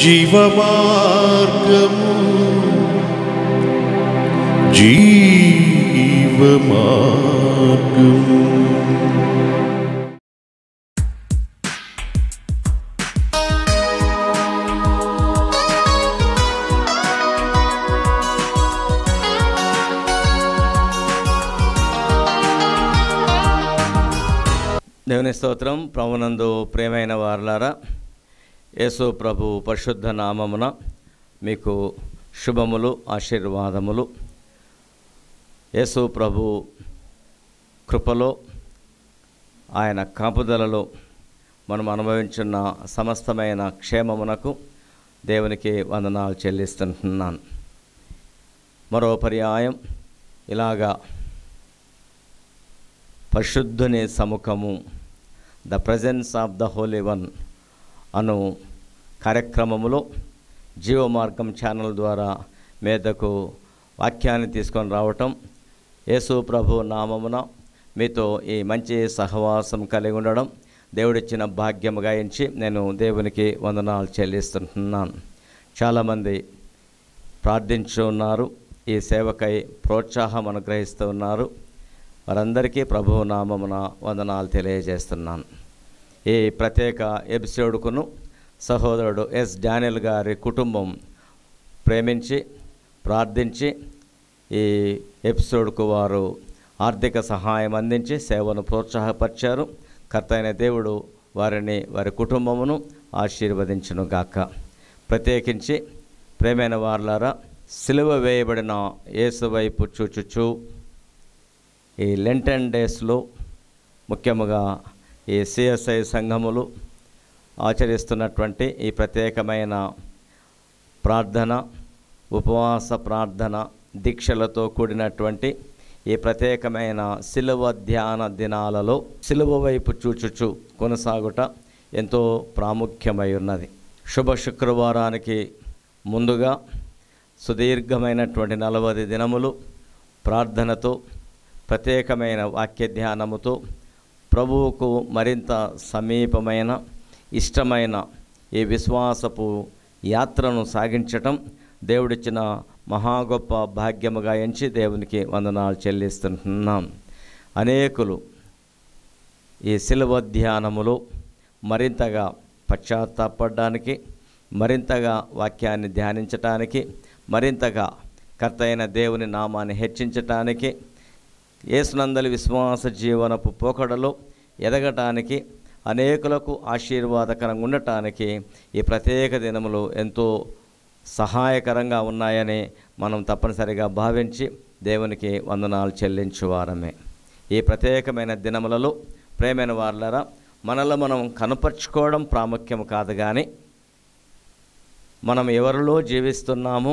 జీవమార్గము జీవమార్గము దేవుని స్తోత్రం ప్రభునందు ప్రేమైన వారలారా యేసు ప్రభు పరిశుద్ధ నామమున మీకు శుభములు ఆశీర్వాదములు యేసు ప్రభు కృపలో ఆయన కాపుదలలో మనం అనుభవించిన సమస్తమైన క్షేమమునకు దేవునికి వందనాలు చెల్లిస్తుంటున్నాను మరో పర్యాయం ఇలాగా పరిశుద్ధుని సముఖము the presence of the holy one అను కార్యక్రమంలో జీవమార్గం ఛానల్ ద్వారా మీదకు వాక్యాన్ని తీసుకొని రావటం యేసు ప్రభు నామమున మీతో ఈ మంచి సహవాసం కలిగి ఉండడం దేవుడిచ్చిన భాగ్యం గాయించి నేను దేవునికి వందనాలు చెల్లిస్తున్నాను చాలామంది ప్రార్థించున్నారు ఈ సేవకై ప్రోత్సాహం అనుగ్రహిస్తూ ఉన్నారు వారందరికీ ప్రభువు నామమున వందనాలు తెలియజేస్తున్నాను ఈ ప్రత్యేక ఎపిసోడ్కును సహోదరుడు ఎస్ డానియల్ గారి కుటుంబం ప్రేమించి ప్రార్థించి ఈ ఎపిసోడ్కు వారు ఆర్థిక సహాయం అందించి సేవను ప్రోత్సాహపరిచారు కర్తైన దేవుడు వారిని వారి కుటుంబమును ఆశీర్వదించను గాక ప్రత్యేకించి ప్రేమైన వార్లారా సిలువ వేయబడిన ఏసువైపు చూచుచూ ఈ లెంటన్ డేస్లో ముఖ్యముగా ఈ సిఎస్ఐ సంఘములు ఆచరిస్తున్నటువంటి ఈ ప్రత్యేకమైన ప్రార్థన ఉపవాస ప్రార్థన దీక్షలతో కూడినటువంటి ఈ ప్రత్యేకమైన సిలువ ధ్యాన దినాలలో సిలువ వైపు చూచుచు కొనసాగుట ఎంతో ప్రాముఖ్యమై ఉన్నది శుభ శుక్రవారానికి ముందుగా సుదీర్ఘమైనటువంటి నలభై దినములు ప్రార్థనతో ప్రత్యేకమైన వాక్య ధ్యానముతో ప్రభువుకు మరింత సమీపమైన ఇష్టమైన ఈ విశ్వాసపు యాత్రను సాగించటం దేవుడిచ్చిన మహా గొప్ప భాగ్యముగా ఎంచి దేవునికి వందనాలు చెల్లిస్తున్నాం అనేకులు ఈ శిలువ ధ్యానములు మరింతగా పశ్చాత్తాపడడానికి మరింతగా వాక్యాన్ని ధ్యానించటానికి మరింతగా కర్త అయిన దేవుని నామాన్ని హెచ్చించటానికి యేసునందలి విశ్వాస జీవనపు పోకడలో ఎదగటానికి అనేకులకు ఆశీర్వాదకరంగా ఉండటానికి ఈ ప్రత్యేక దినములు ఎంతో సహాయకరంగా ఉన్నాయని మనం తప్పనిసరిగా భావించి దేవునికి వందనాలు వారమే ఈ ప్రత్యేకమైన దినములలో ప్రేమైన వార్లరా మనలో మనం కనపరుచుకోవడం ప్రాముఖ్యం కాదు కానీ మనం ఎవరిలో జీవిస్తున్నాము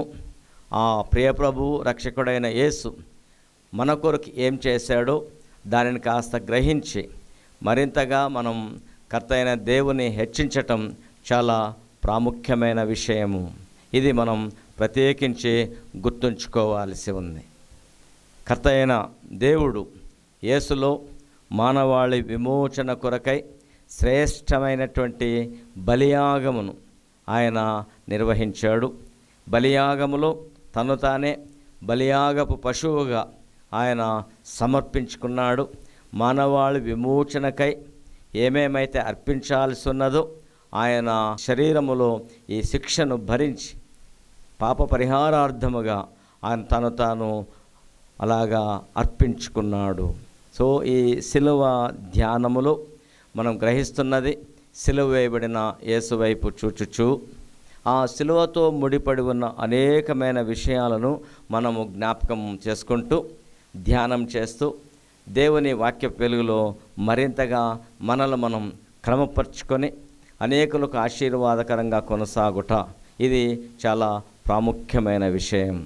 ఆ ప్రియప్రభు రక్షకుడైన యేసు మన కొరకు ఏం చేశాడో దానిని కాస్త గ్రహించి మరింతగా మనం కర్త అయిన దేవుని హెచ్చించటం చాలా ప్రాముఖ్యమైన విషయము ఇది మనం ప్రత్యేకించి గుర్తుంచుకోవాల్సి ఉంది కర్త అయిన దేవుడు యేసులో మానవాళి విమోచన కొరకై శ్రేష్టమైనటువంటి బలియాగమును ఆయన నిర్వహించాడు బలియాగములో తను తానే బలియాగపు పశువుగా ఆయన సమర్పించుకున్నాడు మానవాళి విమోచనకై ఏమేమైతే అర్పించాల్సి ఉన్నదో ఆయన శరీరములో ఈ శిక్షను భరించి పాప పరిహారార్థముగా ఆయన తను తాను అలాగా అర్పించుకున్నాడు సో ఈ సిలువ ధ్యానములో మనం గ్రహిస్తున్నది సిలువ వేయబడిన యేసువైపు చూచుచూ ఆ సిలువతో ముడిపడి ఉన్న అనేకమైన విషయాలను మనము జ్ఞాపకం చేసుకుంటూ ధ్యానం చేస్తూ దేవుని వాక్య వెలుగులో మరింతగా మనల్ని మనం క్రమపరుచుకొని అనేకులకు ఆశీర్వాదకరంగా కొనసాగుట ఇది చాలా ప్రాముఖ్యమైన విషయం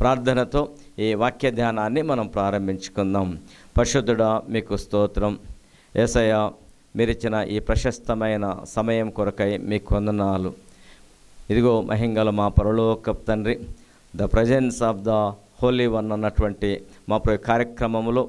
ప్రార్థనతో ఈ వాక్య ధ్యానాన్ని మనం ప్రారంభించుకుందాం పరిశుద్ధుడా మీకు స్తోత్రం ఏసయ మీరిచ్చిన ఈ ప్రశస్తమైన సమయం కొరకై మీకు వందనాలు ఇదిగో మహింగల మా పరలోక తండ్రి the presence of the holy one అన్నటువంటి మా కార్యక్రమంలో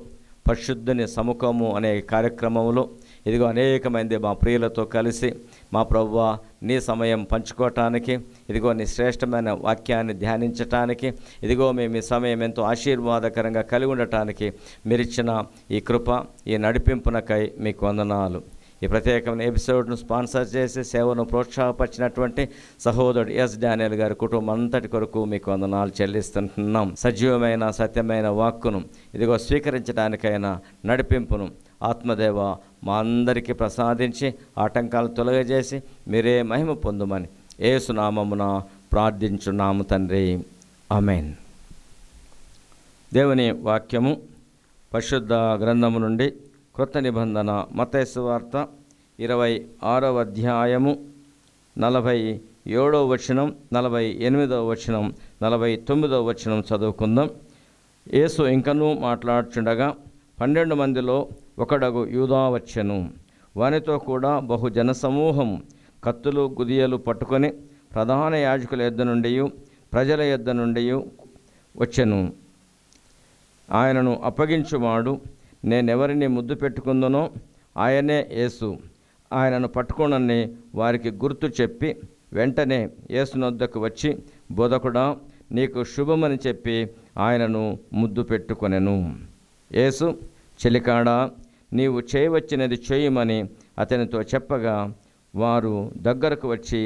పరిశుద్ధుని సముఖము అనే కార్యక్రమంలో ఇదిగో అనేకమంది మా ప్రియులతో కలిసి మా ప్రభు నీ సమయం పంచుకోవటానికి ఇదిగో నీ శ్రేష్టమైన వాక్యాన్ని ధ్యానించటానికి ఇదిగో మేము ఈ సమయం ఎంతో ఆశీర్వాదకరంగా కలిగి ఉండటానికి మీరిచ్చిన ఈ కృప ఈ నడిపింపునకై మీకు వందనాలు ఈ ప్రత్యేకమైన ఎపిసోడ్ను స్పాన్సర్ చేసి సేవను ప్రోత్సాహపరిచినటువంటి సహోదరుడు ఎస్ డానియల్ గారి కుటుంబం అంతటి కొరకు మీకు వందనాలు చెల్లిస్తుంటున్నాం సజీవమైన సత్యమైన వాక్కును ఇదిగో స్వీకరించడానికైనా నడిపింపును ఆత్మదేవ మా అందరికీ ప్రసాదించి ఆటంకాలు తొలగజేసి మీరే మహిమ పొందుమని ఏసునామమున ప్రార్థించున్నాము తండ్రి అమెన్ దేవుని వాక్యము పరిశుద్ధ గ్రంథము నుండి క్రొత్త నిబంధన మతేశ్వార్త ఇరవై ఆరవ అధ్యాయము నలభై ఏడవ వచనం నలభై ఎనిమిదవ వచనం నలభై తొమ్మిదవ వచనం చదువుకుందాం యేసు ఇంకనూ మాట్లాడుచుండగా పన్నెండు మందిలో ఒకడగు యూదా వచ్చెను వానితో కూడా బహు జనసమూహం కత్తులు గుదియలు పట్టుకొని ప్రధాన యాజకుల యొద్ద నుండి ప్రజల యొద్ద నుండి వచ్చను ఆయనను అప్పగించువాడు నేనెవరిని ముద్దు పెట్టుకుందునో ఆయనే యేసు ఆయనను పట్టుకోనని వారికి గుర్తు చెప్పి వెంటనే యేసునొద్దకు వచ్చి బోధకుడా నీకు శుభమని చెప్పి ఆయనను ముద్దు పెట్టుకొనెను యేసు చెలికాడా నీవు చేయవచ్చినది చేయమని అతనితో చెప్పగా వారు దగ్గరకు వచ్చి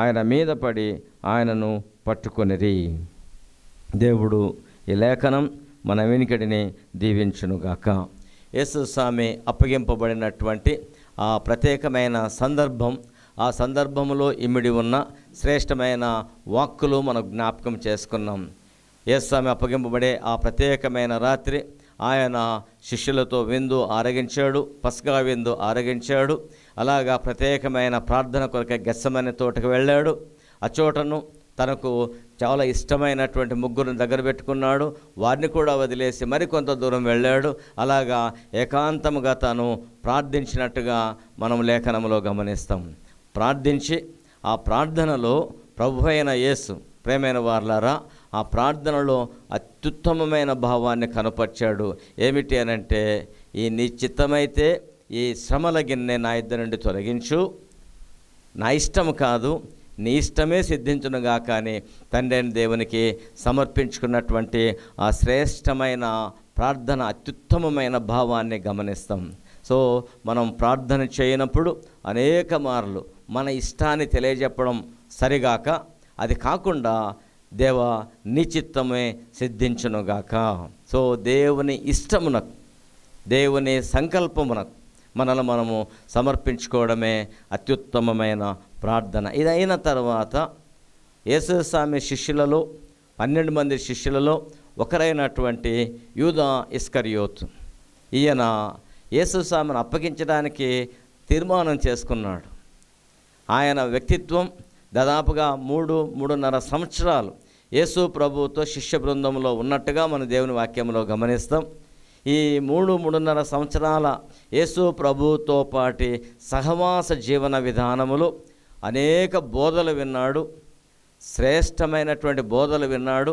ఆయన మీద పడి ఆయనను పట్టుకొనిరి దేవుడు ఈ లేఖనం మన వెనుకడిని దీవించునుగాక యేసుస్వామి అప్పగింపబడినటువంటి ఆ ప్రత్యేకమైన సందర్భం ఆ సందర్భంలో ఇమిడి ఉన్న శ్రేష్టమైన వాక్కులు మనం జ్ఞాపకం చేసుకున్నాం యేసుస్వామి అప్పగింపబడే ఆ ప్రత్యేకమైన రాత్రి ఆయన శిష్యులతో విందు ఆరగించాడు పసగా విందు ఆరగించాడు అలాగా ప్రత్యేకమైన ప్రార్థన కొరకే గెస్సమనే తోటకు వెళ్ళాడు అచోటను తనకు చాలా ఇష్టమైనటువంటి ముగ్గురు దగ్గర పెట్టుకున్నాడు వారిని కూడా వదిలేసి మరికొంత దూరం వెళ్ళాడు అలాగా ఏకాంతముగా తను ప్రార్థించినట్టుగా మనం లేఖనంలో గమనిస్తాం ప్రార్థించి ఆ ప్రార్థనలో ప్రభు అయిన యేసు ప్రేమైన వార్లారా ఆ ప్రార్థనలో అత్యుత్తమమైన భావాన్ని కనపరిచాడు ఏమిటి అనంటే ఈ నిశ్చితమైతే ఈ శ్రమల గిన్నె నా ఇద్దరు నుండి తొలగించు నా ఇష్టం కాదు నీ ఇష్టమే సిద్ధించునుగా కానీ తండ్రి అయిన దేవునికి సమర్పించుకున్నటువంటి ఆ శ్రేష్టమైన ప్రార్థన అత్యుత్తమమైన భావాన్ని గమనిస్తాం సో మనం ప్రార్థన చేయనప్పుడు అనేక మార్లు మన ఇష్టాన్ని తెలియజెప్పడం సరిగాక అది కాకుండా దేవ నీ చిత్తమే సిద్ధించునుగాక సో దేవుని ఇష్టమునకు దేవుని సంకల్పమునకు మనల్ని మనము సమర్పించుకోవడమే అత్యుత్తమమైన ప్రార్థన ఇదైన తర్వాత యేసుస్వామి శిష్యులలో పన్నెండు మంది శిష్యులలో ఒకరైనటువంటి యూదా ఇస్కర్యోత్ ఈయన యేసుస్వామిని అప్పగించడానికి తీర్మానం చేసుకున్నాడు ఆయన వ్యక్తిత్వం దాదాపుగా మూడు మూడున్నర సంవత్సరాలు యేసు ప్రభుతో శిష్య బృందంలో ఉన్నట్టుగా మన దేవుని వాక్యంలో గమనిస్తాం ఈ మూడు మూడున్నర సంవత్సరాల యేసు ప్రభుతో పాటి సహవాస జీవన విధానములు అనేక బోధలు విన్నాడు శ్రేష్టమైనటువంటి బోధలు విన్నాడు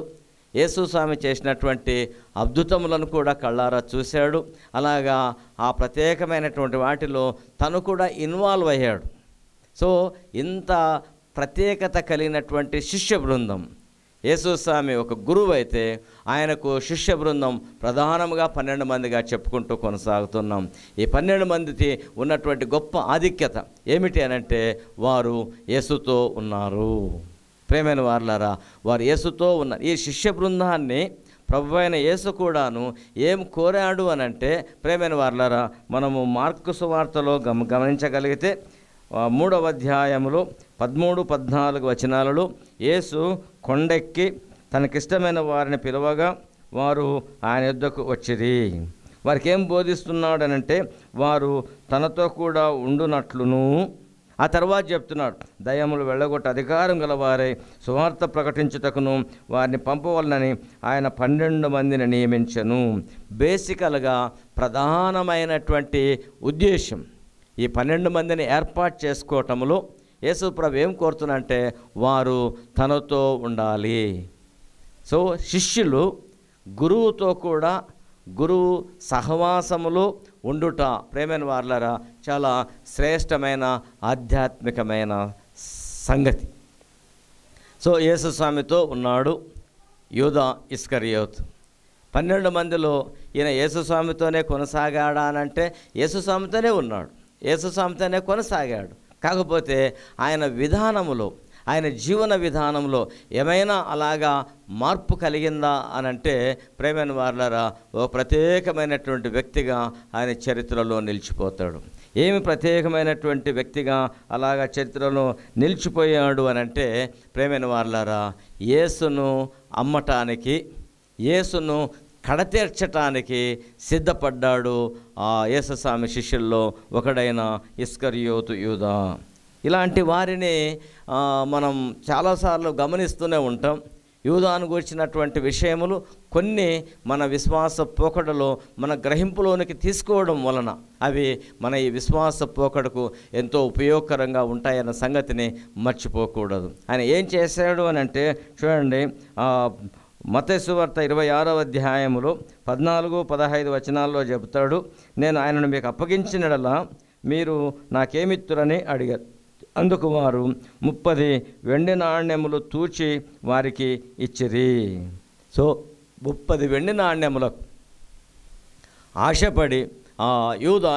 యేసుస్వామి చేసినటువంటి అద్భుతములను కూడా కళ్ళారా చూశాడు అలాగా ఆ ప్రత్యేకమైనటువంటి వాటిలో తను కూడా ఇన్వాల్వ్ అయ్యాడు సో ఇంత ప్రత్యేకత కలిగినటువంటి శిష్య బృందం యేసుస్వామి ఒక గురువు అయితే ఆయనకు శిష్య బృందం ప్రధానంగా పన్నెండు మందిగా చెప్పుకుంటూ కొనసాగుతున్నాం ఈ పన్నెండు మందికి ఉన్నటువంటి గొప్ప ఆధిక్యత ఏమిటి అనంటే వారు యేసుతో ఉన్నారు ప్రేమైన వారులారా వారు యేసుతో ఉన్నారు ఈ శిష్య బృందాన్ని ప్రభు అయిన యేసు కూడాను ఏం కోరాడు అనంటే ప్రేమైన వారులారా మనము మార్కుసు వార్తలో గమ గమనించగలిగితే మూడవ అధ్యాయములు పదమూడు పద్నాలుగు వచనాలలో యేసు కొండెక్కి తనకిష్టమైన వారిని పిలవగా వారు ఆయన యుద్ధకు వచ్చిరి వారికి ఏం బోధిస్తున్నాడనంటే వారు తనతో కూడా ఉండునట్లును ఆ తర్వాత చెప్తున్నాడు దయములు వెళ్ళగొట్ట అధికారం గలవారే సువార్త ప్రకటించుటకును వారిని పంపవలనని ఆయన పన్నెండు మందిని నియమించను బేసికల్గా ప్రధానమైనటువంటి ఉద్దేశం ఈ పన్నెండు మందిని ఏర్పాటు చేసుకోవటంలో యేసుప్రభు ఏం కోరుతున్నంటే వారు తనతో ఉండాలి సో శిష్యులు గురువుతో కూడా గురువు సహవాసములో ఉండుట ప్రేమైన వార్లరా చాలా శ్రేష్టమైన ఆధ్యాత్మికమైన సంగతి సో యేసుస్వామితో ఉన్నాడు యూధ ఇస్కరియోత్ పన్నెండు మందిలో ఈయన యేసుస్వామితోనే కొనసాగాడానంటే యేసుస్వామితోనే ఉన్నాడు యేసుస్వామితోనే కొనసాగాడు కాకపోతే ఆయన విధానములో ఆయన జీవన విధానంలో ఏమైనా అలాగా మార్పు కలిగిందా అని అంటే ప్రేమైన వార్లరా ఓ ప్రత్యేకమైనటువంటి వ్యక్తిగా ఆయన చరిత్రలో నిలిచిపోతాడు ఏమి ప్రత్యేకమైనటువంటి వ్యక్తిగా అలాగా చరిత్రలో నిలిచిపోయాడు అని అంటే ప్రేమైన వార్లరా యేసును అమ్మటానికి యేసును కడతీర్చటానికి సిద్ధపడ్డాడు ఆ యేసస్వామి శిష్యుల్లో ఒకడైన ఇస్కర్యోతు యూదా ఇలాంటి వారిని మనం చాలాసార్లు గమనిస్తూనే ఉంటాం యూదాను గూర్చినటువంటి విషయములు కొన్ని మన విశ్వాస పోకడలో మన గ్రహింపులోనికి తీసుకోవడం వలన అవి మన ఈ విశ్వాస పోకడకు ఎంతో ఉపయోగకరంగా ఉంటాయన్న సంగతిని మర్చిపోకూడదు ఆయన ఏం చేశాడు అని అంటే చూడండి మతేశ్వార్త ఇరవై ఆరవ అధ్యాయములో పద్నాలుగు పదహైదు వచనాల్లో చెబుతాడు నేను ఆయనను మీకు అప్పగించినడలా మీరు నాకేమిత్తురని అడిగారు అందుకు వారు ముప్పది వెండి నాణ్యములు తూచి వారికి ఇచ్చిరి సో ముప్పది వెండి నాణ్యములకు ఆశపడి ఆ యూద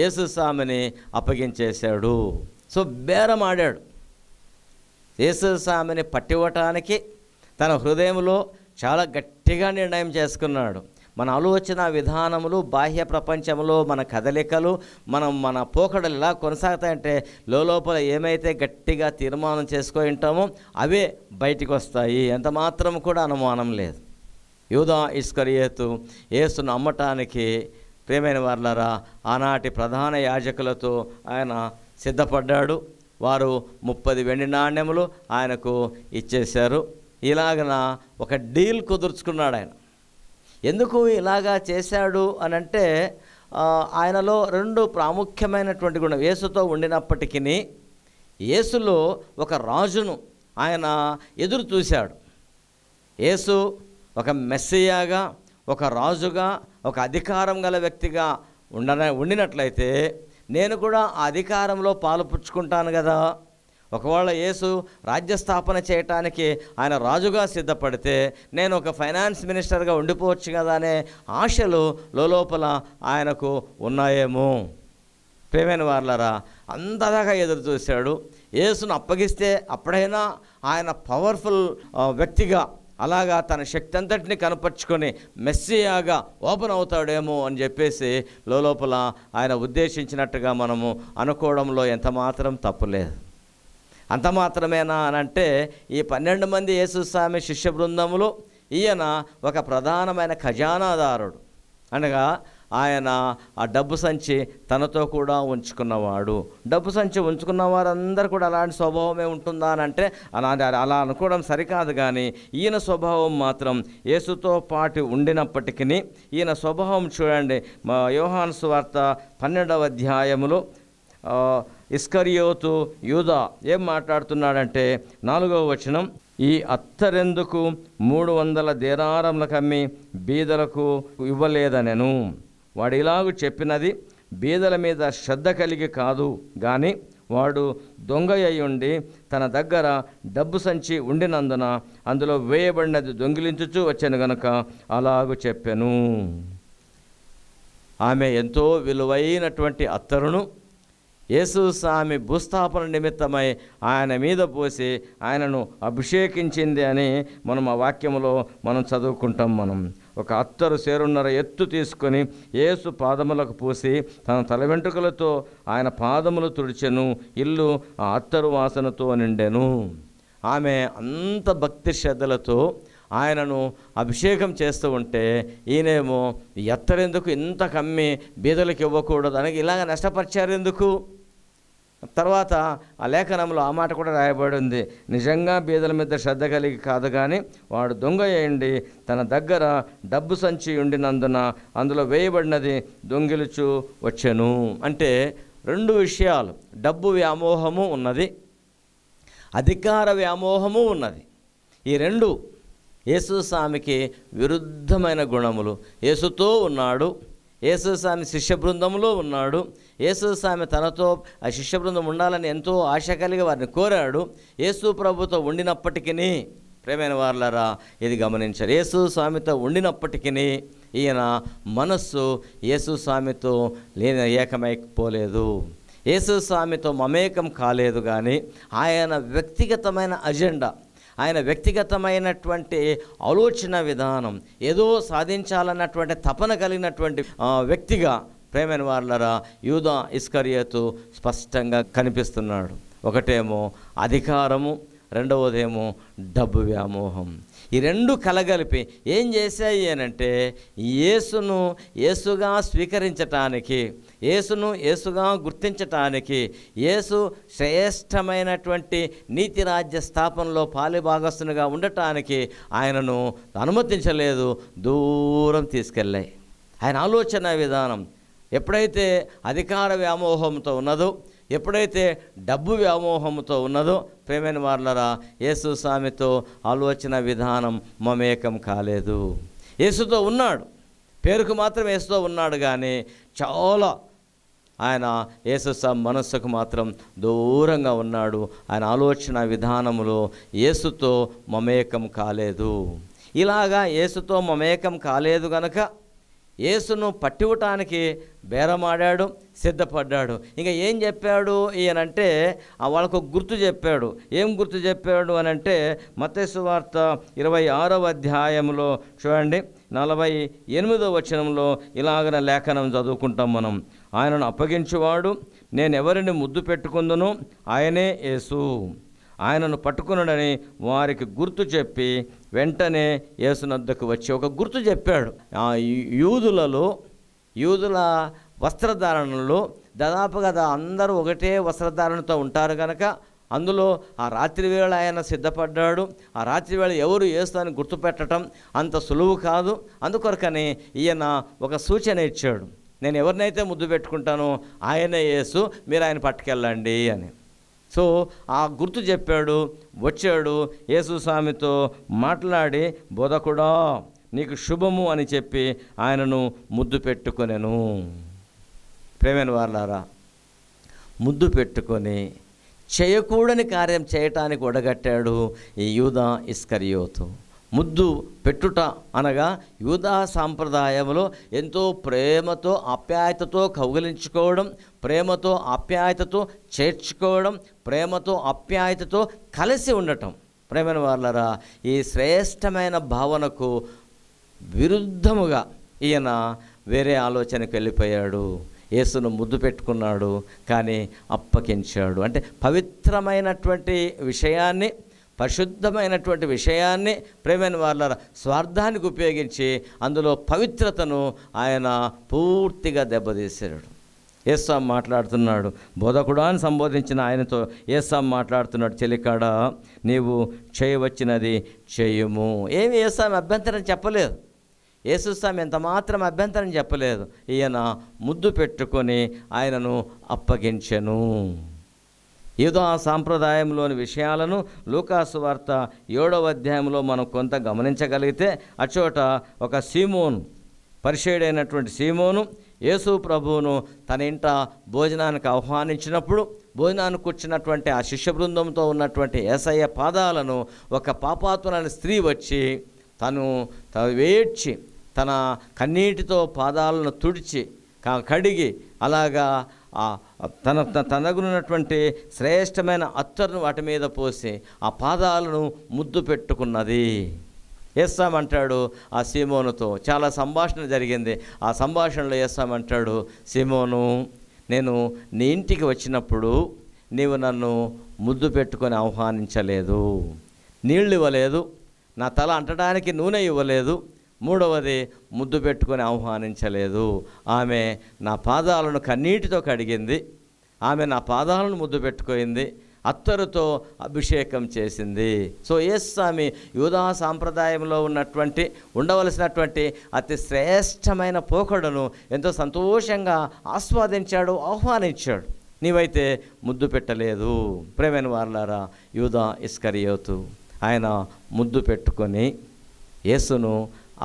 యేసు స్వామిని అప్పగించేశాడు సో బేరమాడాడు స్వామిని పట్టివ్వటానికి తన హృదయంలో చాలా గట్టిగా నిర్ణయం చేసుకున్నాడు మన ఆలోచన విధానములు బాహ్య ప్రపంచంలో మన కదలికలు మనం మన పోకడలు ఎలా కొనసాగుతాయంటే లోపల ఏమైతే గట్టిగా తీర్మానం చేసుకుని ఉంటామో అవే బయటికి వస్తాయి ఎంత మాత్రం కూడా అనుమానం లేదు యూదా ఇష్కరియేతు ఏసును అమ్మటానికి ప్రేమైన వర్లరా ఆనాటి ప్రధాన యాజకులతో ఆయన సిద్ధపడ్డాడు వారు ముప్పది వెండి నాణ్యములు ఆయనకు ఇచ్చేశారు ఇలాగన ఒక డీల్ కుదుర్చుకున్నాడు ఆయన ఎందుకు ఇలాగా చేశాడు అని అంటే ఆయనలో రెండు ప్రాముఖ్యమైనటువంటి గుణం యేసుతో ఉండినప్పటికీ యేసులో ఒక రాజును ఆయన ఎదురు చూశాడు యేసు ఒక మెస్సియాగా ఒక రాజుగా ఒక అధికారం గల వ్యక్తిగా ఉండన ఉండినట్లయితే నేను కూడా ఆ అధికారంలో పాలుపుచ్చుకుంటాను కదా ఒకవేళ యేసు రాజ్యస్థాపన చేయటానికి ఆయన రాజుగా సిద్ధపడితే నేను ఒక ఫైనాన్స్ మినిస్టర్గా ఉండిపోవచ్చు కదా అనే ఆశలు లోపల ఆయనకు ఉన్నాయేమో ప్రేమైన వార్లరా అంతగా ఎదురు చూశాడు యేసును అప్పగిస్తే అప్పుడైనా ఆయన పవర్ఫుల్ వ్యక్తిగా అలాగా తన శక్తి అంతటిని కనపరుచుకొని మెస్సియాగా ఓపెన్ అవుతాడేమో అని చెప్పేసి లోపల ఆయన ఉద్దేశించినట్టుగా మనము అనుకోవడంలో ఎంతమాత్రం తప్పులేదు అంత మాత్రమేనా అని అంటే ఈ పన్నెండు మంది యేసుస్వామి శిష్య బృందములు ఈయన ఒక ప్రధానమైన ఖజానాదారుడు అనగా ఆయన ఆ డబ్బు సంచి తనతో కూడా ఉంచుకున్నవాడు డబ్బు సంచి ఉంచుకున్న వారందరూ కూడా అలాంటి స్వభావమే ఉంటుందా అని అంటే అలా అలా అనుకోవడం సరికాదు కానీ ఈయన స్వభావం మాత్రం యేసుతో పాటు ఉండినప్పటికీ ఈయన స్వభావం చూడండి యోహాను వార్త పన్నెండవ అధ్యాయములు ఇస్కరియోతు యూదా ఏం మాట్లాడుతున్నాడంటే నాలుగవ వచనం ఈ అత్తరెందుకు మూడు వందల దేనారములకు అమ్మి బీదలకు ఇవ్వలేదనెను వాడు ఇలాగ చెప్పినది బీదల మీద శ్రద్ధ కలిగి కాదు కానీ వాడు దొంగ అయ్యుండి తన దగ్గర డబ్బు సంచి ఉండినందున అందులో వేయబడినది దొంగిలించుచూ వచ్చాను గనక అలాగు చెప్పాను ఆమె ఎంతో విలువైనటువంటి అత్తరును యేసు స్వామి భూస్థాపన నిమిత్తమై ఆయన మీద పోసి ఆయనను అభిషేకించింది అని మనం ఆ వాక్యములో మనం చదువుకుంటాం మనం ఒక అత్తరు సేరున్నర ఎత్తు తీసుకొని యేసు పాదములకు పూసి తన తల వెంట్రుకలతో ఆయన పాదములు తుడిచెను ఇల్లు ఆ అత్తరు వాసనతో నిండెను ఆమె అంత భక్తి శ్రద్ధలతో ఆయనను అభిషేకం చేస్తూ ఉంటే ఈయనేమో ఎత్తరెందుకు ఇంత కమ్మి బీదలకు ఇవ్వకూడదు అనగా ఇలాగ నష్టపరిచారు ఎందుకు తర్వాత ఆ లేఖనంలో ఆ మాట కూడా రాయబడి ఉంది నిజంగా బీదల మీద శ్రద్ధ కలిగి కాదు కానీ వాడు దొంగ అయ్యండి తన దగ్గర డబ్బు సంచి ఉండినందున అందులో వేయబడినది దొంగిలుచు వచ్చాను అంటే రెండు విషయాలు డబ్బు వ్యామోహము ఉన్నది అధికార వ్యామోహము ఉన్నది ఈ రెండు యేసు స్వామికి విరుద్ధమైన గుణములు యేసుతో ఉన్నాడు యేసుస్వామి శిష్య బృందంలో ఉన్నాడు యేసుస్వామి తనతో ఆ శిష్య బృందం ఉండాలని ఎంతో ఆశ కలిగి వారిని కోరాడు యేసు ప్రభుతో ఉండినప్పటికీ ప్రేమైన వార్లరా ఇది గమనించారు యేసు స్వామితో ఉండినప్పటికీ ఈయన మనస్సు యేసు స్వామితో లేని ఏకమైపోలేదు యేసు స్వామితో మమేకం కాలేదు కానీ ఆయన వ్యక్తిగతమైన అజెండా ఆయన వ్యక్తిగతమైనటువంటి ఆలోచన విధానం ఏదో సాధించాలన్నటువంటి తపన కలిగినటువంటి వ్యక్తిగా ప్రేమైన వార్లరా యూధ ఇస్కరియతు స్పష్టంగా కనిపిస్తున్నాడు ఒకటేమో అధికారము రెండవదేమో డబ్బు వ్యామోహం ఈ రెండు కలగలిపి ఏం చేశాయి అనంటే యేసును యేసుగా స్వీకరించటానికి యేసును యేసుగా గుర్తించటానికి యేసు శ్రేష్టమైనటువంటి నీతి రాజ్య స్థాపనలో పాలిభాగస్తునిగా ఉండటానికి ఆయనను అనుమతించలేదు దూరం తీసుకెళ్ళాయి ఆయన ఆలోచన విధానం ఎప్పుడైతే అధికార వ్యామోహంతో ఉన్నదో ఎప్పుడైతే డబ్బు వ్యామోహంతో ఉన్నదో ప్రేమైన వార్లరా యేసు స్వామితో ఆలోచన విధానం మమేకం కాలేదు యేసుతో ఉన్నాడు పేరుకు మాత్రం యేసుతో ఉన్నాడు కానీ చాలా ఆయన యేసస్స మనస్సుకు మాత్రం దూరంగా ఉన్నాడు ఆయన ఆలోచన విధానంలో ఏసుతో మమేకం కాలేదు ఇలాగా ఏసుతో మమేకం కాలేదు గనక ఏసును పట్టివటానికి బేరమాడాడు సిద్ధపడ్డాడు ఇంకా ఏం చెప్పాడు ఈయనంటే వాళ్ళకు గుర్తు చెప్పాడు ఏం గుర్తు చెప్పాడు అని అంటే మతేసు వార్త ఇరవై ఆరవ అధ్యాయంలో చూడండి నలభై ఎనిమిదో వచనంలో ఇలాగ లేఖనం చదువుకుంటాం మనం ఆయనను అప్పగించువాడు నేనెవరిని ముద్దు పెట్టుకుందునో ఆయనే యేసు ఆయనను పట్టుకున్నాడని వారికి గుర్తు చెప్పి వెంటనే యేసునద్దకు వచ్చి ఒక గుర్తు చెప్పాడు ఆ యూదులలో యూదుల వస్త్రధారణలో దాదాపుగా అందరూ ఒకటే వస్త్రధారణతో ఉంటారు కనుక అందులో ఆ రాత్రి వేళ ఆయన సిద్ధపడ్డాడు ఆ రాత్రి వేళ ఎవరు వేస్తారని గుర్తుపెట్టడం అంత సులువు కాదు అందుకొరకని ఈయన ఒక సూచన ఇచ్చాడు నేను ఎవరినైతే ముద్దు పెట్టుకుంటానో ఆయనే యేసు మీరు ఆయన పట్టుకెళ్ళండి అని సో ఆ గుర్తు చెప్పాడు వచ్చాడు స్వామితో మాట్లాడి బోధకుడా నీకు శుభము అని చెప్పి ఆయనను ముద్దు పెట్టుకునేను ప్రేమైన వాళ్ళారా ముద్దు పెట్టుకొని చేయకూడని కార్యం చేయటానికి ఒడగట్టాడు ఈ యూధ ఇస్కరియోతో ముద్దు పెట్టుట అనగా యూదా సాంప్రదాయంలో ఎంతో ప్రేమతో ఆప్యాయతతో కౌగిలించుకోవడం ప్రేమతో ఆప్యాయతతో చేర్చుకోవడం ప్రేమతో ఆప్యాయతతో కలిసి ఉండటం ప్రేమైన వాళ్ళరా ఈ శ్రేష్టమైన భావనకు విరుద్ధముగా ఈయన వేరే ఆలోచనకు వెళ్ళిపోయాడు యేసును ముద్దు పెట్టుకున్నాడు కానీ అప్పగించాడు అంటే పవిత్రమైనటువంటి విషయాన్ని పరిశుద్ధమైనటువంటి విషయాన్ని ప్రేమైన వాళ్ళ స్వార్థానికి ఉపయోగించి అందులో పవిత్రతను ఆయన పూర్తిగా దెబ్బతీసాడు ఏసాం మాట్లాడుతున్నాడు బోధకుడా అని సంబోధించిన ఆయనతో ఏసాం మాట్లాడుతున్నాడు చెలికాడ నీవు చేయవచ్చినది చేయము ఏమి ఏసాం అభ్యంతరం చెప్పలేదు ఏసుస్వామి ఎంత మాత్రం అభ్యంతరం చెప్పలేదు ఈయన ముద్దు పెట్టుకొని ఆయనను అప్పగించెను ఏదో ఆ సాంప్రదాయంలోని విషయాలను లూకాసు వార్త ఏడవ అధ్యాయంలో మనం కొంత గమనించగలిగితే అచోట ఒక సీమోను పరిషేడైనటువంటి సీమోను యేసు ప్రభువును తన ఇంట భోజనానికి ఆహ్వానించినప్పుడు భోజనానికి కూర్చున్నటువంటి ఆ శిష్య బృందంతో ఉన్నటువంటి ఏసయ్య పాదాలను ఒక పాపాత్మరాని స్త్రీ వచ్చి తను వేడ్చి తన కన్నీటితో పాదాలను తుడిచి కడిగి అలాగా తన తనగునటువంటి శ్రేష్టమైన అత్తరును వాటి మీద పోసి ఆ పాదాలను ముద్దు పెట్టుకున్నది వేస్తామంటాడు ఆ సీమోనుతో చాలా సంభాషణ జరిగింది ఆ సంభాషణలో వేస్తామంటాడు సీమోను నేను నీ ఇంటికి వచ్చినప్పుడు నీవు నన్ను ముద్దు పెట్టుకొని ఆహ్వానించలేదు నీళ్ళు ఇవ్వలేదు నా తల అంటడానికి నూనె ఇవ్వలేదు మూడవది ముద్దు పెట్టుకొని ఆహ్వానించలేదు ఆమె నా పాదాలను కన్నీటితో కడిగింది ఆమె నా పాదాలను ముద్దు పెట్టుకుంది అత్తరుతో అభిషేకం చేసింది సో ఎస్ స్వామి యూదా సాంప్రదాయంలో ఉన్నటువంటి ఉండవలసినటువంటి అతి శ్రేష్టమైన పోకడను ఎంతో సంతోషంగా ఆస్వాదించాడు ఆహ్వానించాడు నీవైతే ముద్దు పెట్టలేదు ప్రేమైన వార్లారా యూదా ఇస్కరియోతు ఆయన ముద్దు పెట్టుకొని యేసును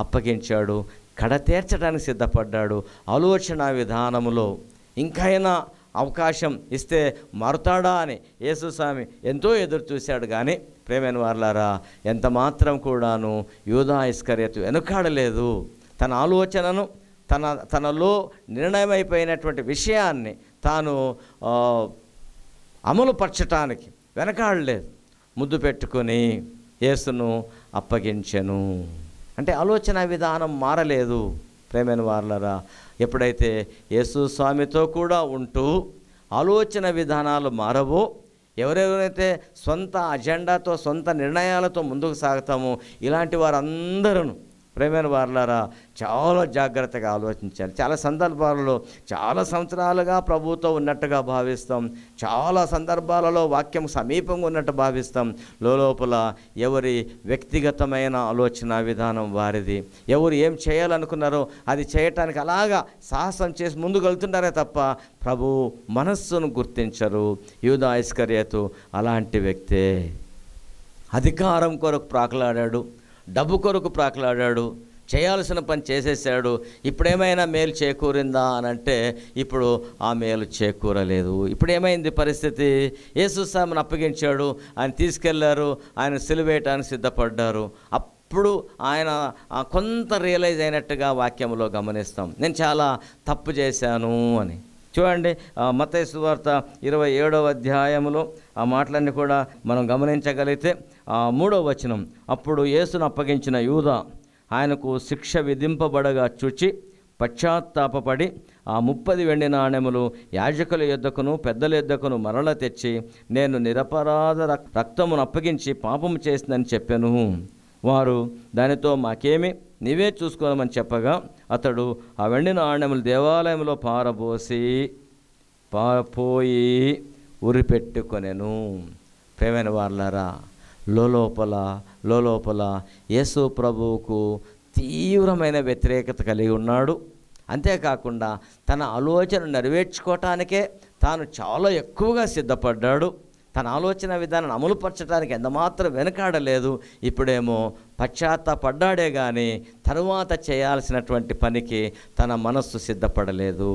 అప్పగించాడు కడతీర్చడానికి సిద్ధపడ్డాడు ఆలోచన విధానములో ఇంకైనా అవకాశం ఇస్తే మారుతాడా అని యేసుస్వామి ఎంతో ఎదురు చూశాడు కానీ ప్రేమైన వార్లారా ఎంత మాత్రం కూడాను యూదా ఇస్కర్యతు వెనుకాడలేదు తన ఆలోచనను తన తనలో నిర్ణయమైపోయినటువంటి విషయాన్ని తాను అమలు పరచటానికి వెనకాడలేదు ముద్దు పెట్టుకొని యేసును అప్పగించెను అంటే ఆలోచన విధానం మారలేదు ప్రేమైన వార్లరా ఎప్పుడైతే యేసు స్వామితో కూడా ఉంటూ ఆలోచన విధానాలు మారవో ఎవరెవరైతే సొంత అజెండాతో సొంత నిర్ణయాలతో ముందుకు సాగుతామో ఇలాంటి వారందరూ ప్రేమైన వారులారా చాలా జాగ్రత్తగా ఆలోచించాలి చాలా సందర్భాలలో చాలా సంవత్సరాలుగా ప్రభుతో ఉన్నట్టుగా భావిస్తాం చాలా సందర్భాలలో వాక్యం సమీపంగా ఉన్నట్టు భావిస్తాం లోపల ఎవరి వ్యక్తిగతమైన ఆలోచన విధానం వారిది ఎవరు ఏం చేయాలనుకున్నారో అది చేయటానికి అలాగా సాహసం చేసి ముందుకు తప్ప ప్రభు మనస్సును గుర్తించరు యూధ ఐశ్వర్యతో అలాంటి వ్యక్తే అధికారం కొరకు ప్రాకులాడాడు డబ్బు కొరకు ప్రాకలాడాడు చేయాల్సిన పని చేసేసాడు ఇప్పుడేమైనా మేలు చేకూరిందా అని అంటే ఇప్పుడు ఆ మేలు చేకూరలేదు ఇప్పుడు ఏమైంది పరిస్థితి యేసుస్వామిని అప్పగించాడు ఆయన తీసుకెళ్లారు ఆయన సిలువేయటానికి సిద్ధపడ్డారు అప్పుడు ఆయన కొంత రియలైజ్ అయినట్టుగా వాక్యంలో గమనిస్తాం నేను చాలా తప్పు చేశాను అని చూడండి మతేసు వార్త ఇరవై ఏడవ అధ్యాయంలో ఆ మాటలన్నీ కూడా మనం గమనించగలిగితే మూడవ వచనం అప్పుడు యేసును అప్పగించిన యూద ఆయనకు శిక్ష విధింపబడగా చూచి పశ్చాత్తాపడి ఆ ముప్పది వెండి నాణ్యములు యాజకుల యుద్ధకును పెద్దల యొద్దకును మరల తెచ్చి నేను నిరపరాధ రక్తమును అప్పగించి పాపము చేసిందని చెప్పాను వారు దానితో మాకేమి నీవే చూసుకోవాలని చెప్పగా అతడు ఆ వెండిన ఆణ్యములు దేవాలయంలో పారబోసి పారపోయి ఉరిపెట్టుకొనెను ప్రేమైన వాళ్ళరా లోపల లోపల యేసు ప్రభువుకు తీవ్రమైన వ్యతిరేకత కలిగి ఉన్నాడు అంతేకాకుండా తన ఆలోచన నెరవేర్చుకోవటానికే తాను చాలా ఎక్కువగా సిద్ధపడ్డాడు తన ఆలోచన విధానాన్ని అమలుపరచడానికి ఎంతమాత్రం వెనుకాడలేదు ఇప్పుడేమో పశ్చాత్తపడ్డాడే కానీ తరువాత చేయాల్సినటువంటి పనికి తన మనస్సు సిద్ధపడలేదు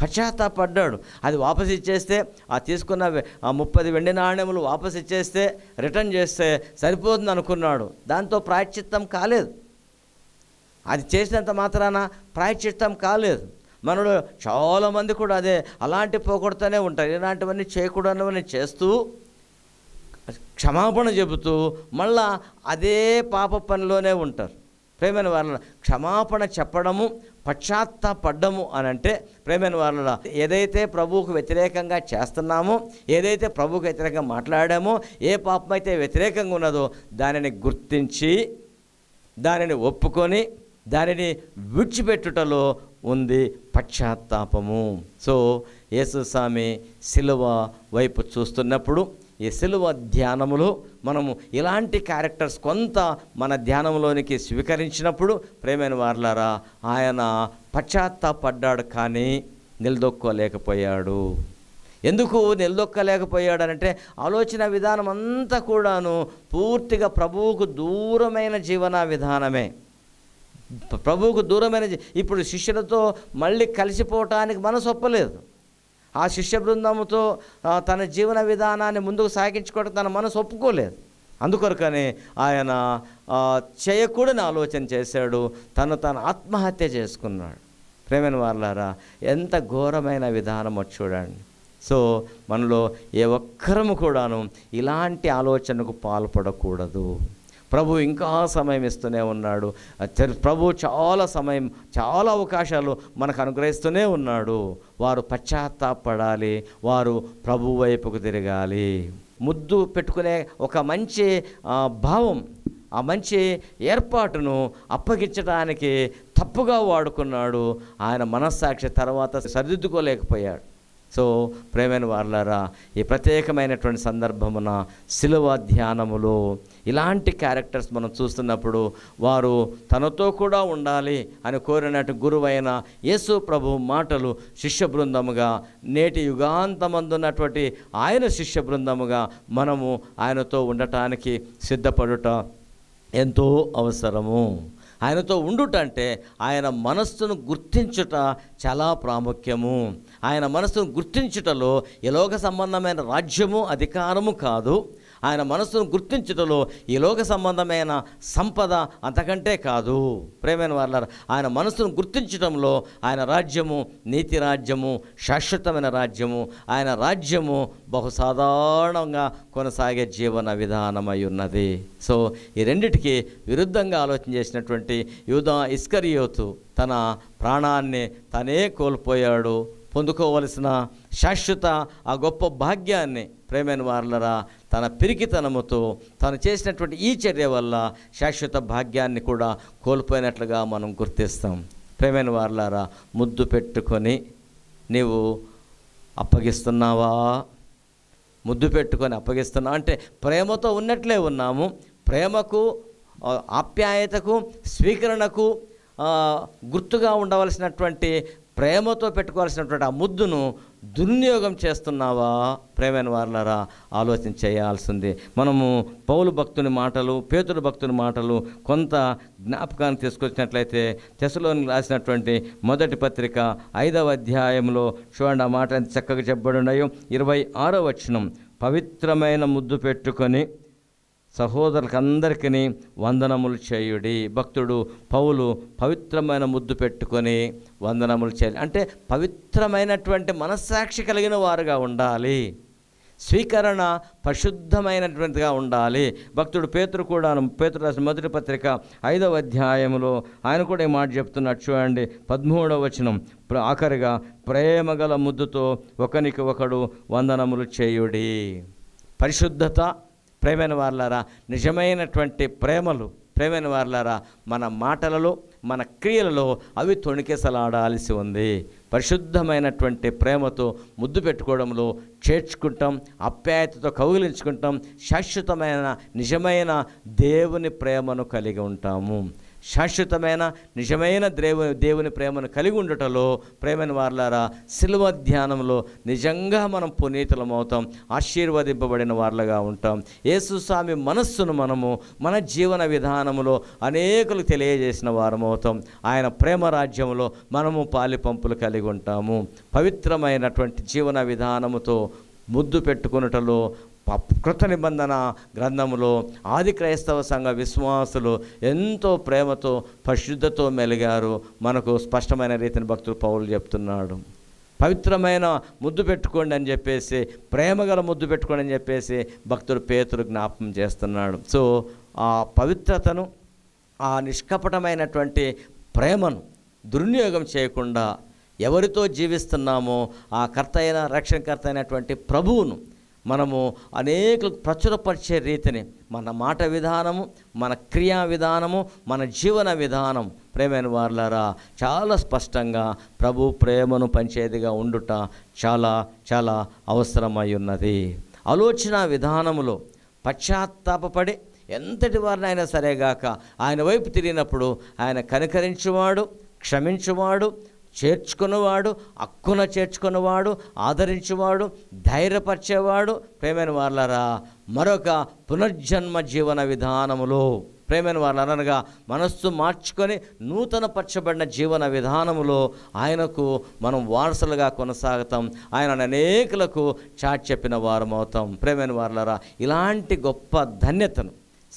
పశ్చాత్తాపడ్డాడు అది వాపసు ఇచ్చేస్తే ఆ తీసుకున్న ఆ ముప్పది వెండి నాణ్యములు వాపసు ఇచ్చేస్తే రిటర్న్ చేస్తే సరిపోతుంది అనుకున్నాడు దాంతో ప్రాయచిత్తం కాలేదు అది చేసినంత మాత్రాన ప్రాయచిత్తం కాలేదు మనలో చాలామంది కూడా అదే అలాంటి పోగొడుతూనే ఉంటారు ఇలాంటివన్నీ చేయకూడనివన్నీ చేస్తూ క్షమాపణ చెబుతూ మళ్ళా అదే పాప పనిలోనే ఉంటారు ప్రేమైన వాళ్ళ క్షమాపణ చెప్పడము పశ్చాత్తాపడ్డము అని అంటే ప్రేమైన వాళ్ళ ఏదైతే ప్రభువుకు వ్యతిరేకంగా చేస్తున్నామో ఏదైతే ప్రభువుకు వ్యతిరేకంగా మాట్లాడామో ఏ పాపం అయితే వ్యతిరేకంగా ఉన్నదో దానిని గుర్తించి దానిని ఒప్పుకొని దానిని విడిచిపెట్టుటలో ఉంది పశ్చాత్తాపము సో యేసుస్వామి శిలువ వైపు చూస్తున్నప్పుడు ఈ సిలువ ధ్యానములో మనము ఇలాంటి క్యారెక్టర్స్ కొంత మన ధ్యానంలోనికి స్వీకరించినప్పుడు ప్రేమైన వార్లారా ఆయన పశ్చాత్తాపడ్డాడు కానీ నిలదొక్కలేకపోయాడు ఎందుకు నిలదొక్కలేకపోయాడనంటే ఆలోచన విధానం అంతా కూడాను పూర్తిగా ప్రభువుకు దూరమైన జీవన విధానమే ప్రభువుకు దూరమైన ఇప్పుడు శిష్యులతో మళ్ళీ కలిసిపోవటానికి మనసు ఒప్పలేదు ఆ శిష్య బృందముతో తన జీవన విధానాన్ని ముందుకు సాగించుకోవడం తన మనసు ఒప్పుకోలేదు అందుకొరకని ఆయన చేయకూడని ఆలోచన చేశాడు తను తను ఆత్మహత్య చేసుకున్నాడు ప్రేమైన వాళ్ళారా ఎంత ఘోరమైన విధానమో చూడండి సో మనలో ఏ ఒక్కరము కూడాను ఇలాంటి ఆలోచనకు పాల్పడకూడదు ప్రభు ఇంకా సమయం ఇస్తూనే ఉన్నాడు ప్రభు చాలా సమయం చాలా అవకాశాలు మనకు అనుగ్రహిస్తూనే ఉన్నాడు వారు పశ్చాత్తాపడాలి వారు ప్రభు వైపుకు తిరగాలి ముద్దు పెట్టుకునే ఒక మంచి భావం ఆ మంచి ఏర్పాటును అప్పగించడానికి తప్పుగా వాడుకున్నాడు ఆయన మనస్సాక్షి తర్వాత సరిదిద్దుకోలేకపోయాడు సో ప్రేమైన వార్లారా ఈ ప్రత్యేకమైనటువంటి సందర్భమున శిలువ ధ్యానములో ఇలాంటి క్యారెక్టర్స్ మనం చూస్తున్నప్పుడు వారు తనతో కూడా ఉండాలి అని కోరినట్టు గురువైన యేసు ప్రభు మాటలు శిష్య బృందముగా నేటి యుగాంతమందున్నటువంటి ఆయన శిష్య బృందముగా మనము ఆయనతో ఉండటానికి సిద్ధపడుట ఎంతో అవసరము ఆయనతో ఉండుట అంటే ఆయన మనస్సును గుర్తించుట చాలా ప్రాముఖ్యము ఆయన మనస్సును గుర్తించుటలో ఎలోక సంబంధమైన రాజ్యము అధికారము కాదు ఆయన మనసును గుర్తించుటలో ఈ లోక సంబంధమైన సంపద అంతకంటే కాదు ప్రేమైన వాళ్ళారు ఆయన మనసును గుర్తించడంలో ఆయన రాజ్యము నీతి రాజ్యము శాశ్వతమైన రాజ్యము ఆయన రాజ్యము బహుసాధారణంగా కొనసాగే జీవన విధానమై ఉన్నది సో ఈ రెండిటికి విరుద్ధంగా ఆలోచన చేసినటువంటి యూధ ఇస్కరియోతు తన ప్రాణాన్ని తనే కోల్పోయాడు పొందుకోవలసిన శాశ్వత ఆ గొప్ప భాగ్యాన్ని ప్రేమైన వారులరా తన పిరికితనముతో తను చేసినటువంటి ఈ చర్య వల్ల శాశ్వత భాగ్యాన్ని కూడా కోల్పోయినట్లుగా మనం గుర్తిస్తాం ప్రేమైన వార్లారా ముద్దు పెట్టుకొని నీవు అప్పగిస్తున్నావా ముద్దు పెట్టుకొని అప్పగిస్తున్నా అంటే ప్రేమతో ఉన్నట్లే ఉన్నాము ప్రేమకు ఆప్యాయతకు స్వీకరణకు గుర్తుగా ఉండవలసినటువంటి ప్రేమతో పెట్టుకోవాల్సినటువంటి ఆ ముద్దును దుర్వినియోగం చేస్తున్నావా ప్రేమైన వారులరా ఆలోచన చేయాల్సిందే మనము పౌలు భక్తుని మాటలు పేతుడు భక్తుని మాటలు కొంత జ్ఞాపకాన్ని తీసుకొచ్చినట్లయితే తెసలోని రాసినటువంటి మొదటి పత్రిక ఐదవ అధ్యాయంలో చూడండి ఆ మాట చక్కగా చెప్పబడి ఉన్నాయో ఇరవై ఆరో వచనం పవిత్రమైన ముద్దు పెట్టుకొని సహోదరులకందరికీ వందనములు చేయుడి భక్తుడు పౌలు పవిత్రమైన ముద్దు పెట్టుకొని వందనములు చేయాలి అంటే పవిత్రమైనటువంటి మనస్సాక్షి కలిగిన వారుగా ఉండాలి స్వీకరణ పరిశుద్ధమైనటువంటిగా ఉండాలి భక్తుడు పేతురు కూడా పేతుడు రాసిన మొదటి పత్రిక ఐదవ అధ్యాయంలో ఆయన కూడా ఈ మాట చెప్తున్నాడు చూడండి పదమూడవ వచనం ఆఖరిగా ప్రేమ ముద్దుతో ఒకనికి ఒకడు వందనములు చేయుడి పరిశుద్ధత ప్రేమైన వార్లారా నిజమైనటువంటి ప్రేమలు ప్రేమైన వార్లారా మన మాటలలో మన క్రియలలో అవి తొణికేసలాడాల్సి ఉంది పరిశుద్ధమైనటువంటి ప్రేమతో ముద్దు పెట్టుకోవడంలో చేర్చుకుంటాం అప్యాయతతో కౌగిలించుకుంటాం శాశ్వతమైన నిజమైన దేవుని ప్రేమను కలిగి ఉంటాము శాశ్వతమైన నిజమైన దేవు దేవుని ప్రేమను కలిగి ఉండటంలో ప్రేమని వార్లారా శిల్వ ధ్యానంలో నిజంగా మనం పునీతులం అవుతాం ఆశీర్వదింపబడిన వార్లుగా ఉంటాం యేసుస్వామి మనస్సును మనము మన జీవన విధానంలో అనేకులు తెలియజేసిన వారం అవుతాం ఆయన ప్రేమ రాజ్యంలో మనము పాలిపంపులు కలిగి ఉంటాము పవిత్రమైనటువంటి జీవన విధానముతో ముద్దు పెట్టుకున్నటలో కృత నిబంధన గ్రంథంలో ఆది క్రైస్తవ సంఘ విశ్వాసులు ఎంతో ప్రేమతో పరిశుద్ధతో మెలిగారు మనకు స్పష్టమైన రీతిని భక్తులు పౌరులు చెప్తున్నాడు పవిత్రమైన ముద్దు పెట్టుకోండి అని చెప్పేసి ప్రేమగల ముద్దు పెట్టుకోండి అని చెప్పేసి భక్తుడు పేతులు జ్ఞాపకం చేస్తున్నాడు సో ఆ పవిత్రతను ఆ నిష్కపటమైనటువంటి ప్రేమను దుర్వినియోగం చేయకుండా ఎవరితో జీవిస్తున్నామో ఆ కర్త అయిన రక్షణకర్త అయినటువంటి ప్రభువును మనము అనేక ప్రచురపరిచే రీతిని మన మాట విధానము మన క్రియా విధానము మన జీవన విధానం ప్రేమైన వార్లరా చాలా స్పష్టంగా ప్రభు ప్రేమను పంచేదిగా ఉండుట చాలా చాలా అవసరమై ఉన్నది ఆలోచన విధానములో పశ్చాత్తాపడి ఎంతటి వారిని సరేగాక ఆయన వైపు తిరిగినప్పుడు ఆయన కనికరించువాడు క్షమించువాడు చేర్చుకున్నవాడు అక్కున చేర్చుకున్నవాడు ఆదరించేవాడు ధైర్యపరిచేవాడు ప్రేమైన వాళ్ళరా మరొక పునర్జన్మ జీవన విధానములో ప్రేమైన వాళ్ళు అనగా మనస్సు మార్చుకొని నూతన పరచబడిన జీవన విధానములో ఆయనకు మనం వారసులుగా కొనసాగుతాం ఆయన అనేకులకు చాట్ చెప్పిన వారం అవుతాం ప్రేమైన వాళ్ళరా ఇలాంటి గొప్ప ధన్యతను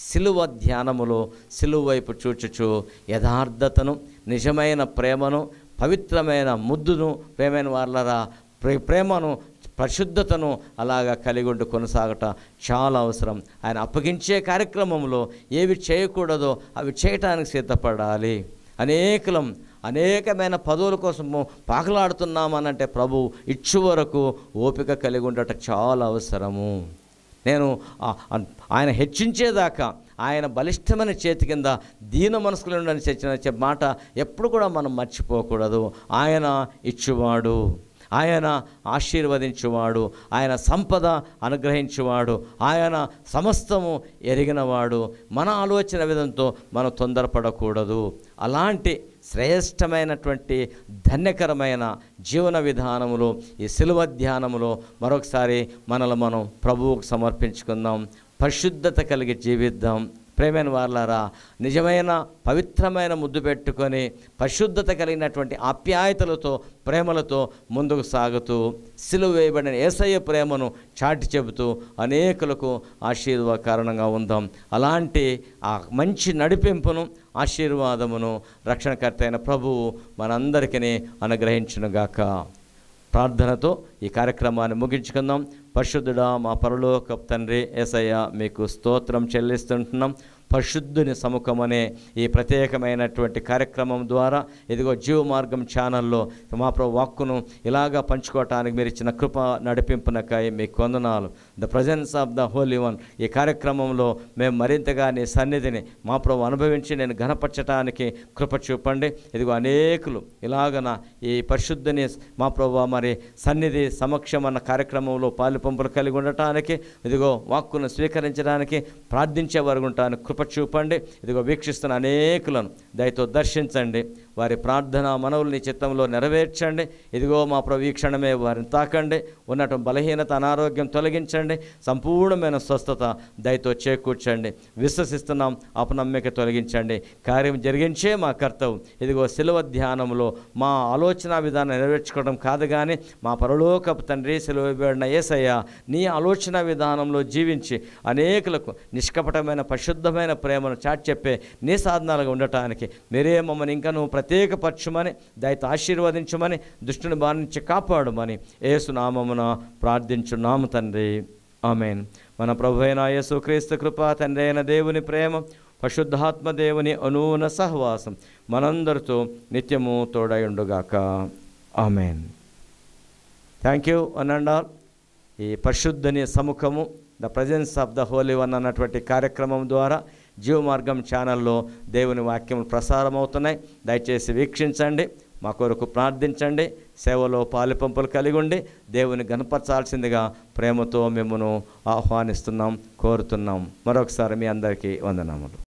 సిలువ ధ్యానములో సిలువ వైపు చూచుచు యథార్థతను నిజమైన ప్రేమను పవిత్రమైన ముద్దును ప్రేమైన వాళ్ళరా ప్రే ప్రేమను పరిశుద్ధతను అలాగా కలిగి ఉండి కొనసాగటం చాలా అవసరం ఆయన అప్పగించే కార్యక్రమంలో ఏవి చేయకూడదో అవి చేయటానికి సిద్ధపడాలి అనేకలం అనేకమైన పదవుల కోసము పాకలాడుతున్నామనంటే ప్రభు ఇచ్చు వరకు ఓపిక కలిగి ఉండటం చాలా అవసరము నేను ఆయన హెచ్చించేదాకా ఆయన బలిష్టమైన చేతి కింద దీన మనసులను చర్చిన మాట ఎప్పుడు కూడా మనం మర్చిపోకూడదు ఆయన ఇచ్చువాడు ఆయన ఆశీర్వదించువాడు ఆయన సంపద అనుగ్రహించువాడు ఆయన సమస్తము ఎరిగినవాడు మన ఆలోచన విధంతో మనం తొందరపడకూడదు అలాంటి శ్రేష్టమైనటువంటి ధన్యకరమైన జీవన విధానములో ఈ శిలువ ధ్యానములో మరొకసారి మనల్ని మనం ప్రభువుకు సమర్పించుకుందాం పరిశుద్ధత కలిగి జీవిద్దాం ప్రేమైన వార్లారా నిజమైన పవిత్రమైన ముద్దు పెట్టుకొని పరిశుద్ధత కలిగినటువంటి ఆప్యాయతలతో ప్రేమలతో ముందుకు సాగుతూ సిలువ వేయబడిన ఏసయ్య ప్రేమను చాటి చెబుతూ అనేకులకు ఆశీర్వాద కారణంగా ఉందాం అలాంటి ఆ మంచి నడిపింపును ఆశీర్వాదమును రక్షణకర్త అయిన ప్రభువు మనందరికీ అనుగ్రహించునుగాక ప్రార్థనతో ఈ కార్యక్రమాన్ని ముగించుకుందాం పరిశుద్ధుడా మా పరలోక తండ్రి ఏసయ్య మీకు స్తోత్రం చెల్లిస్తుంటున్నాం పరిశుద్ధుని సముఖమనే ఈ ప్రత్యేకమైనటువంటి కార్యక్రమం ద్వారా ఇదిగో జీవ మార్గం ఛానల్లో మా ప్రభు వాక్కును ఇలాగా పంచుకోవటానికి మీరు ఇచ్చిన కృప నడిపింపునకై మీ కొందనాలు the presence of the holy one ఈ కార్యక్రమంలో మేము మరింతగా నీ సన్నిధిని మా ప్రభు అనుభవించి నేను ఘనపరచటానికి కృప చూపండి ఇదిగో అనేకులు ఇలాగన ఈ పరిశుద్ధిని మా ప్రభు మరి సన్నిధి సమక్షం అన్న కార్యక్రమంలో పాలు పంపులు కలిగి ఉండటానికి ఇదిగో వాక్కును స్వీకరించడానికి ప్రార్థించే వరకు ఉంటాను కృప కృప చూపండి ఇదిగో వీక్షిస్తున్న అనేకులను దయతో దర్శించండి వారి ప్రార్థన మనవుల్ని చిత్తంలో నెరవేర్చండి ఇదిగో మా ప్రవీక్షణమే వారిని తాకండి ఉన్నట్టు బలహీనత అనారోగ్యం తొలగించండి సంపూర్ణమైన స్వస్థత దయతో చేకూర్చండి విశ్వసిస్తున్నాం అపనమ్మిక తొలగించండి కార్యం జరిగించే మా కర్తవ్యం ఇదిగో శిలువ ధ్యానంలో మా ఆలోచన విధానం నెరవేర్చుకోవడం కాదు కానీ మా పరలోకపు తండ్రి సెలవుబడిన ఏసయ్య నీ ఆలోచన విధానంలో జీవించి అనేకులకు నిష్కపటమైన పరిశుద్ధమైన ప్రేమను చాటి చెప్పే నీ సాధనాలుగా ఉండటానికి మీరే మమ్మల్ని ఇంకా ప్రతి ప్రత్యేకపరచమని దయత ఆశీర్వదించమని దుష్టుని బారి నుంచి కాపాడమని ఏసునామమున ప్రార్థించున్నాము తండ్రి ఆమెన్ మన ప్రభు అయిన యేసుక్రీస్తు కృప తండ్రి అయిన దేవుని ప్రేమ పశుద్ధాత్మ దేవుని అనూన సహవాసం మనందరితో నిత్యము తోడయుండుగాక amen thank you one and all ఈ పరిశుద్ధని సముఖము the presence of the holy one అన్నటువంటి కార్యక్రమం ద్వారా జీవమార్గం ఛానల్లో దేవుని వాక్యం ప్రసారం అవుతున్నాయి దయచేసి వీక్షించండి మా కొరకు ప్రార్థించండి సేవలో పాలుపంపులు కలిగి ఉండి దేవుని గణపరచాల్సిందిగా ప్రేమతో మిమ్మను ఆహ్వానిస్తున్నాం కోరుతున్నాం మరొకసారి మీ అందరికీ వందనాములు